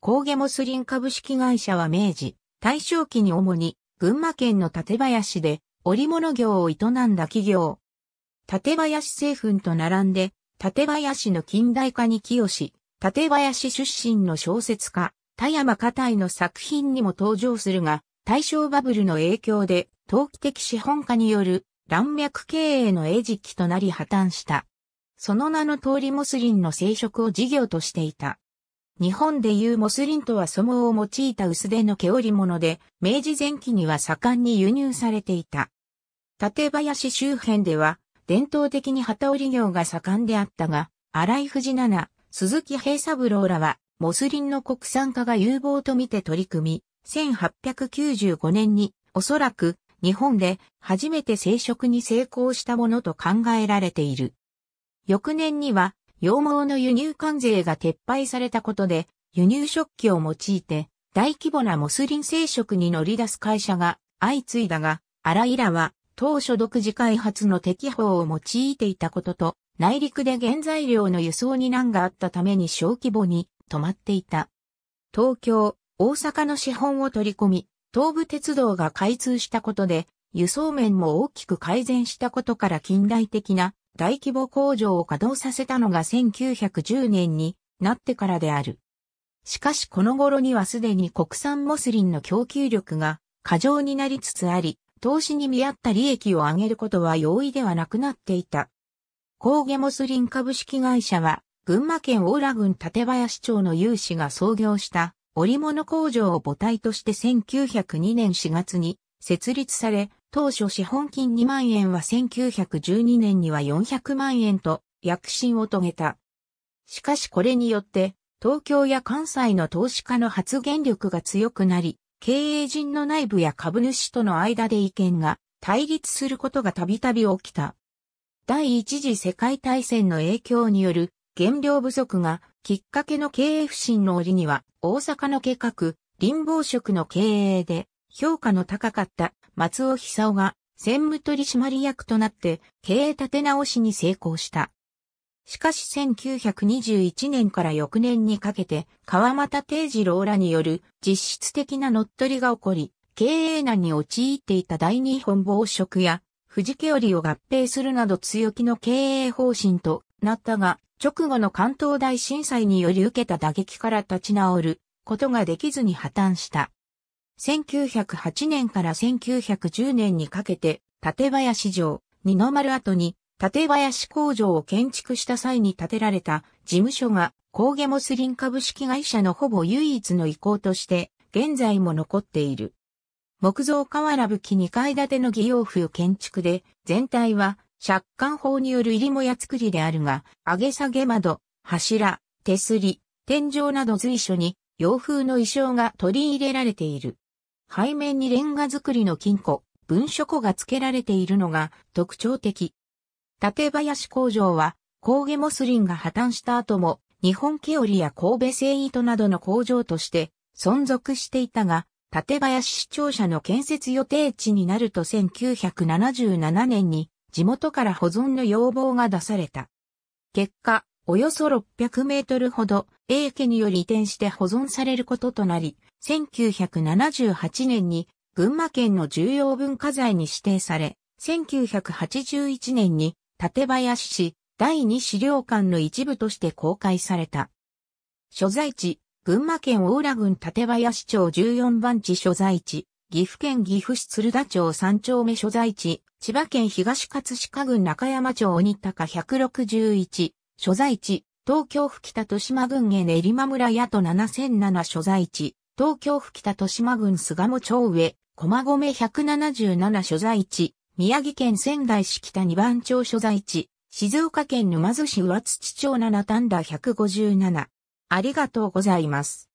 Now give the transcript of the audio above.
コーゲモスリン株式会社は明治、大正期に主に群馬県の立林で織物業を営んだ企業。立林製粉と並んで、立林の近代化に寄与し、立林出身の小説家、田山家体の作品にも登場するが、大正バブルの影響で、投機的資本家による乱脈経営の餌食となり破綻した。その名の通りモスリンの生殖を事業としていた。日本でいうモスリンとは素網を用いた薄手の毛織物で、明治前期には盛んに輸入されていた。館林周辺では、伝統的に旗織業が盛んであったが、荒井藤七、鈴木平三郎らは、モスリンの国産化が有望とみて取り組み、1895年に、おそらく、日本で初めて生殖に成功したものと考えられている。翌年には、羊毛の輸入関税が撤廃されたことで、輸入食器を用いて、大規模なモスリン生殖に乗り出す会社が相次いだが、アライラは当初独自開発の適法を用いていたことと、内陸で原材料の輸送に難があったために小規模に止まっていた。東京、大阪の資本を取り込み、東武鉄道が開通したことで、輸送面も大きく改善したことから近代的な大規模工場を稼働させたのが1910年になってからである。しかしこの頃にはすでに国産モスリンの供給力が過剰になりつつあり、投資に見合った利益を上げることは容易ではなくなっていた。高下モスリン株式会社は、群馬県大良郡立林町の有志が創業した織物工場を母体として1902年4月に設立され、当初資本金2万円は1912年には400万円と躍進を遂げた。しかしこれによって、東京や関西の投資家の発言力が強くなり、経営陣の内部や株主との間で意見が対立することがたびたび起きた。第一次世界大戦の影響による原料不足がきっかけの経営不振の折には大阪の計画、林防食の経営で評価の高かった松尾久夫が専務取締役となって経営立て直しに成功した。しかし1921年から翌年にかけて川又定次郎らによる実質的な乗っ取りが起こり、経営難に陥っていた第二本暴食や藤木織を合併するなど強気の経営方針となったが、直後の関東大震災により受けた打撃から立ち直ることができずに破綻した。1908年から1910年にかけて、館林城、二の丸跡に、館林工場を建築した際に建てられた事務所が、高下モスリン株式会社のほぼ唯一の遺構として、現在も残っている。木造瓦武器2階建ての義用風建築で、全体は借款法による入りもや作りであるが、上げ下げ窓、柱、手すり、天井など随所に洋風の衣装が取り入れられている。背面にレンガ作りの金庫、文書庫が付けられているのが特徴的。縦林工場は、工芸モスリンが破綻した後も、日本木織や神戸製糸などの工場として存続していたが、縦林市庁舎の建設予定地になると1977年に地元から保存の要望が出された。結果、およそ600メートルほど、英家により移転して保存されることとなり、1978年に群馬県の重要文化財に指定され、1981年に館林市第二資料館の一部として公開された。所在地、群馬県大浦郡館林町14番地所在地、岐阜県岐阜市鶴田町3丁目所在地、千葉県東葛飾郡中山町鬼高161、所在地、東京府北豊島郡へ練馬村屋と7007所在地、東京府北豊島郡菅野町上、駒込177所在地、宮城県仙台市北二番町所在地、静岡県沼津市上土町7丹田157。ありがとうございます。